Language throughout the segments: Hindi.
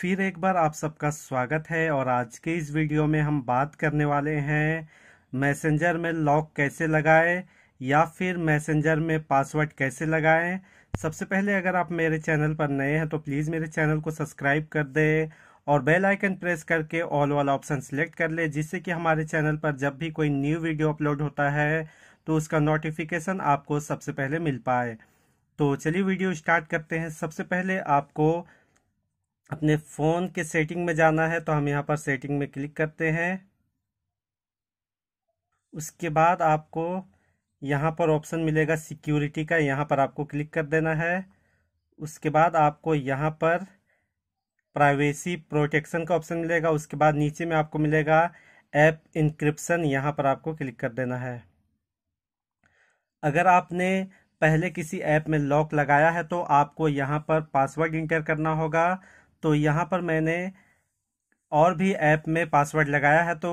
फिर एक बार आप सबका स्वागत है और आज के इस वीडियो में हम बात करने वाले हैं मैसेंजर में लॉक कैसे लगाएं या फिर मैसेंजर में पासवर्ड कैसे लगाएं सबसे पहले अगर आप मेरे चैनल पर नए हैं तो प्लीज़ मेरे चैनल को सब्सक्राइब कर दें और बेल आइकन प्रेस करके ऑल वाला ऑप्शन सेलेक्ट कर ले जिससे कि हमारे चैनल पर जब भी कोई न्यू वीडियो अपलोड होता है तो उसका नोटिफिकेशन आपको सबसे पहले मिल पाए तो चलिए वीडियो स्टार्ट करते हैं सबसे पहले आपको अपने फ़ोन के सेटिंग में जाना है तो हम यहाँ पर सेटिंग में क्लिक करते हैं उसके बाद आपको यहाँ पर ऑप्शन मिलेगा सिक्योरिटी का यहाँ पर आपको क्लिक कर देना है उसके बाद आपको यहाँ पर प्राइवेसी प्रोटेक्शन का ऑप्शन मिलेगा उसके बाद नीचे में आपको मिलेगा ऐप इंक्रिप्शन यहाँ पर आपको क्लिक कर देना है अगर आपने पहले किसी ऐप में लॉक लगाया है तो आपको यहाँ पर पासवर्ड इंटर करना होगा तो यहाँ पर मैंने और भी ऐप में पासवर्ड लगाया है तो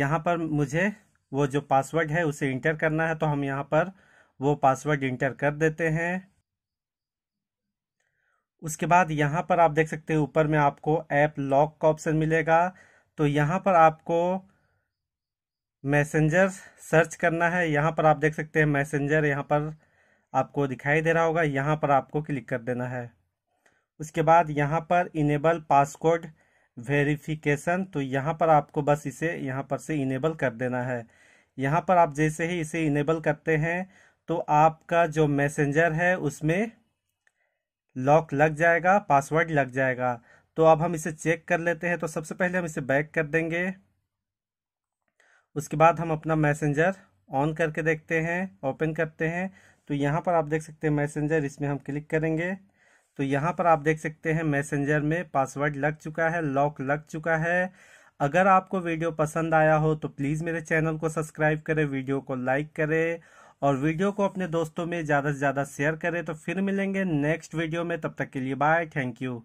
यहाँ पर मुझे वो जो पासवर्ड है उसे इंटर करना है तो हम यहाँ पर वो पासवर्ड इंटर कर देते हैं उसके बाद यहाँ पर आप देख सकते हैं ऊपर में आपको ऐप लॉक का ऑप्शन मिलेगा तो यहाँ पर आपको मैसेंजर सर्च करना है यहाँ पर आप देख सकते हैं मैसेंजर यहाँ पर आपको दिखाई दे रहा होगा यहाँ पर आपको क्लिक कर देना है उसके बाद यहाँ पर इनेबल पासकोड वेरिफिकेशन तो यहाँ पर आपको बस इसे यहाँ पर से इनेबल कर देना है यहाँ पर आप जैसे ही इसे इनेबल करते हैं तो आपका जो मैसेंजर है उसमें लॉक लग जाएगा पासवर्ड लग जाएगा तो अब हम इसे चेक कर लेते हैं तो सबसे पहले हम इसे बैक कर देंगे उसके बाद हम अपना मैसेंजर ऑन करके देखते हैं ओपन करते हैं तो यहाँ पर आप देख सकते हैं मैसेंजर इसमें हम क्लिक करेंगे तो यहाँ पर आप देख सकते हैं मैसेंजर में पासवर्ड लग चुका है लॉक लग चुका है अगर आपको वीडियो पसंद आया हो तो प्लीज़ मेरे चैनल को सब्सक्राइब करें वीडियो को लाइक करें और वीडियो को अपने दोस्तों में ज़्यादा से ज़्यादा शेयर करें तो फिर मिलेंगे नेक्स्ट वीडियो में तब तक के लिए बाय थैंक यू